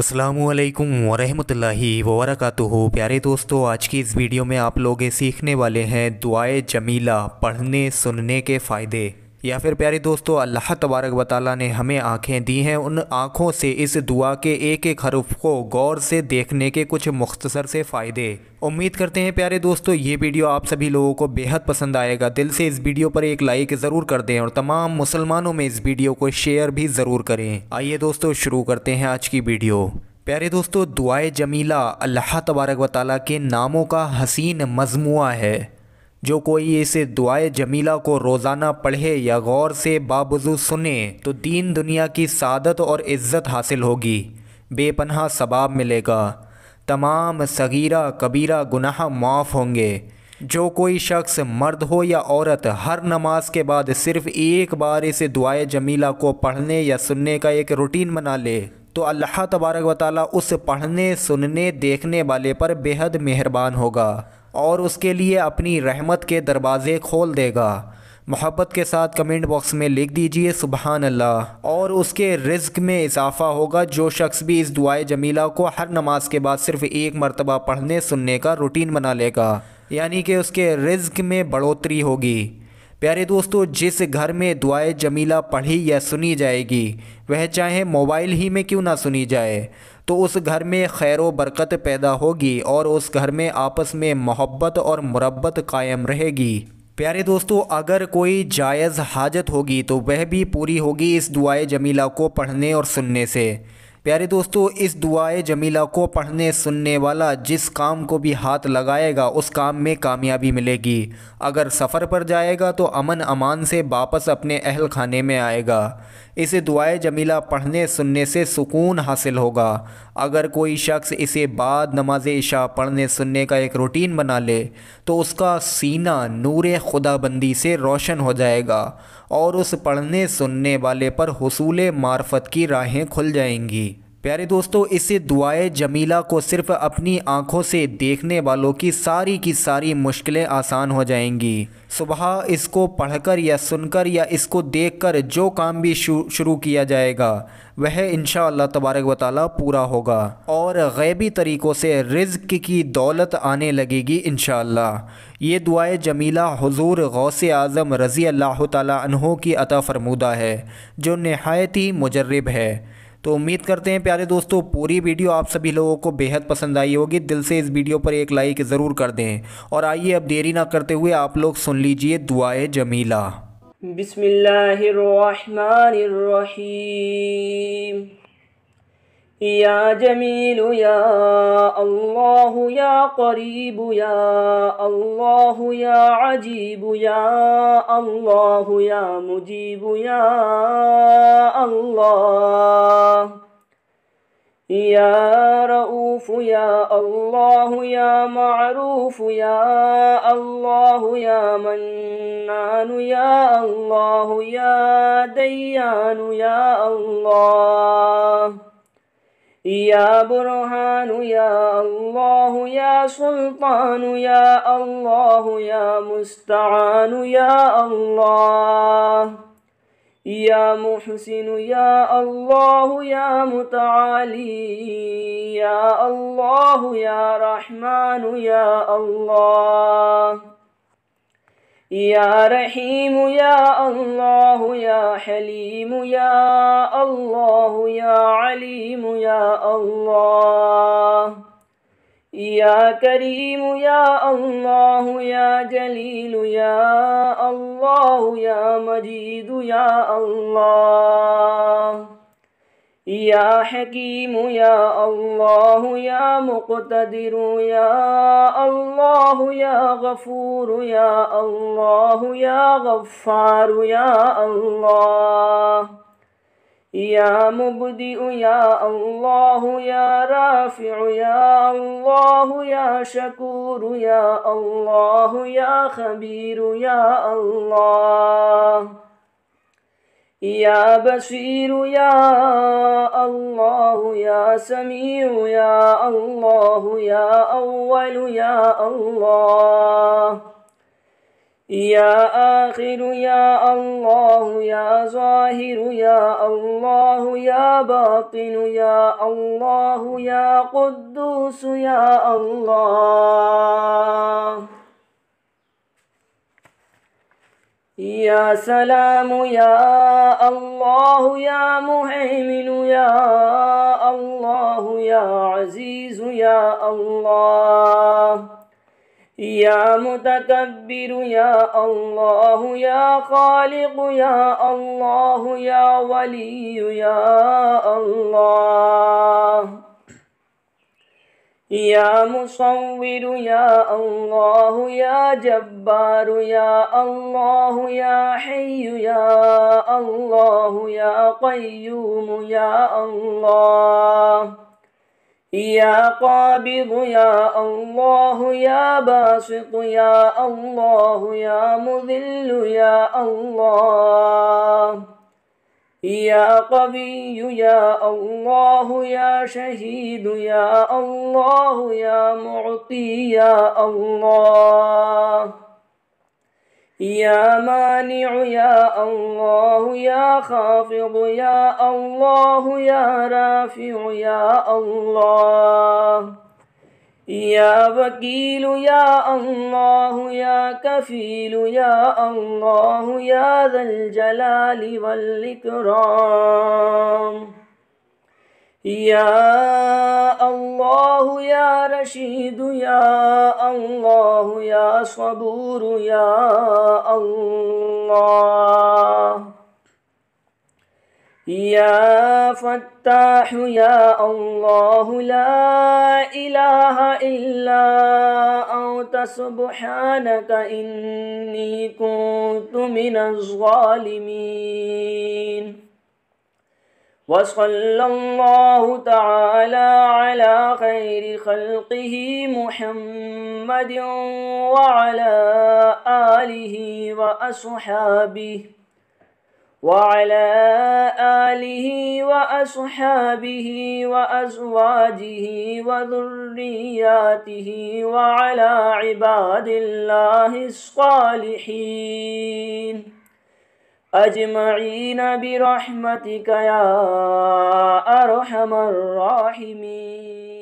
असलम वरहमतुल्लाहि वबरकत प्यारे दोस्तों आज की इस वीडियो में आप लोग सीखने वाले हैं दुआए जमीला पढ़ने सुनने के फ़ायदे या फिर प्यारे दोस्तों अल्लाह तबारक वाली ने हमें आँखें दी हैं उन आँखों से इस दुआ के एक एक हरूफ को गौर से देखने के कुछ मुख्तसर से फ़ायदे उम्मीद करते हैं प्यारे दोस्तों ये वीडियो आप सभी लोगों को बेहद पसंद आएगा दिल से इस वीडियो पर एक लाइक ज़रूर कर दें और तमाम मुसलमानों में इस वीडियो को शेयर भी ज़रूर करें आइए दोस्तों शुरू करते हैं आज की वीडियो प्यारे दोस्तों दुआए जमीला अल्लाह तबारक वाली के नामों का हसीन मजमु है जो कोई इसे दुआए जमीला को रोज़ाना पढ़े या गौर से बाबजू सुने तो दीन दुनिया की सादत और इज़्ज़त हासिल होगी बेपनहा सबाब मिलेगा तमाम सगीरा कबीरा गुनाह माफ़ होंगे जो कोई शख्स मर्द हो या औरत हर नमाज के बाद सिर्फ एक बार इसे दुआए जमीला को पढ़ने या सुनने का एक रूटीन बना ले तो अल्लाह तबारक वाली उस पढ़ने सुनने देखने वाले पर बेहद मेहरबान होगा और उसके लिए अपनी रहमत के दरवाज़े खोल देगा मोहब्बत के साथ कमेंट बॉक्स में लिख दीजिए सुबहान अल्लाह और उसके रिज्क में इजाफ़ा होगा जो शख्स भी इस दुआए जमीला को हर नमाज के बाद सिर्फ़ एक मरतबा पढ़ने सुनने का रूटीन बना लेगा यानी कि उसके रिज्क में बढ़ोतरी होगी प्यारे दोस्तों जिस घर में दुआए जमीला पढ़ी या सुनी जाएगी वह चाहे मोबाइल ही में क्यों ना सुनी जाए तो उस घर में खैर बरकत पैदा होगी और उस घर में आपस में मोहब्बत और मुरबत कायम रहेगी प्यारे दोस्तों अगर कोई जायज़ हाजत होगी तो वह भी पूरी होगी इस दुआए जमीला को पढ़ने और सुनने से प्यारे दोस्तों इस दुआए जमीला को पढ़ने सुनने वाला जिस काम को भी हाथ लगाएगा उस काम में कामयाबी मिलेगी अगर सफ़र पर जाएगा तो अमन अमान से वापस अपने अहल खाने में आएगा इसे दुआए जमीला पढ़ने सुनने से सुकून हासिल होगा अगर कोई शख्स इसे बाद नमाज इशा पढ़ने सुनने का एक रूटीन बना ले तो उसका सीना नूर खुदाबंदी से रोशन हो जाएगा और उस पढ़ने सुनने वाले पर हसूल मार्फत की राहें खुल जाएंगी प्यारे दोस्तों इस दुआए जमीला को सिर्फ अपनी आंखों से देखने वालों की सारी की सारी मुश्किलें आसान हो जाएंगी सुबह इसको पढ़कर या सुनकर या इसको देखकर जो काम भी शुरू किया जाएगा वह इन तबारक वाल पूरा होगा और गैबी तरीक़ों से रिज्क की दौलत आने लगेगी इन ये दुआ जमीला हजूर गौस आज़म रज़ी अल्लाह तहों की अता फरमूदा है जो नहायत ही मुजरब है तो उम्मीद करते हैं प्यारे दोस्तों पूरी वीडियो आप सभी लोगों को बेहद पसंद आई होगी दिल से इस वीडियो पर एक लाइक ज़रूर कर दें और आइए अब देरी ना करते हुए आप लोग सुन लीजिए दुआए जमीला बिस्मिल्लाहिर्रहमानिर्रहीम يا جميل يا الله يا قريب يا الله يا عجيب يا الله يا مجيب يا الله يا رؤوف يا الله يا معروف يا الله يا منان يا الله يا ديان يا الله يا برهان يا الله يا سلطان يا الله يا مستعان يا الله يا محسن يا الله يا متعالي يا الله يا رحمن يا الله या रहीम या अल्लाह या हलीम या अल्लाह या अलीम या अल्लाह या करीम या अल्लाह या जलील या अल्लाह या मजीद या अल्लाह يا حكيم يا الله يا مقتدر يا الله يا غفور يا الله يا غفار يا الله يا مبدئ يا الله يا رافع يا الله يا شكور يا الله يا خبير يا الله يا بشير يا الله يا سميع يا الله يا أول يا الله يا آخر يا الله يا ظاهر يا الله يا باطن يا الله يا قدوس يا الله يا سلام يا الله يا مهيمن يا الله يا عزيز يا الله يا متكبر يا الله يا خالق يا الله يا ولي يا الله يا مصور يا الله يا جبار يا الله يا حي يا الله يا قيوم يا الله يا قابض يا الله يا باسط يا الله يا مذل يا الله يا قوي يا الله يا شهيد يا الله يا معطي يا الله يا مانع يا الله يا خافض يا الله يا رافع يا الله या वकील या अल्लाह या कफील या अल्लाह या जल जलाली वल इकराम या अल्लाह या रशीद या अल्लाह या सबूर या يا فتاح يا الله لا إله إلا أنت سبحانك إني كنت من الظالمين وصلى الله تعالى على خير خلقه محمد وعلى آله وأصحابه وعلى آله وأصحابه وأزواجه وذرياته وعلى عباد الله الصالحين أجمعين برحمتك يا أرحم الراحمين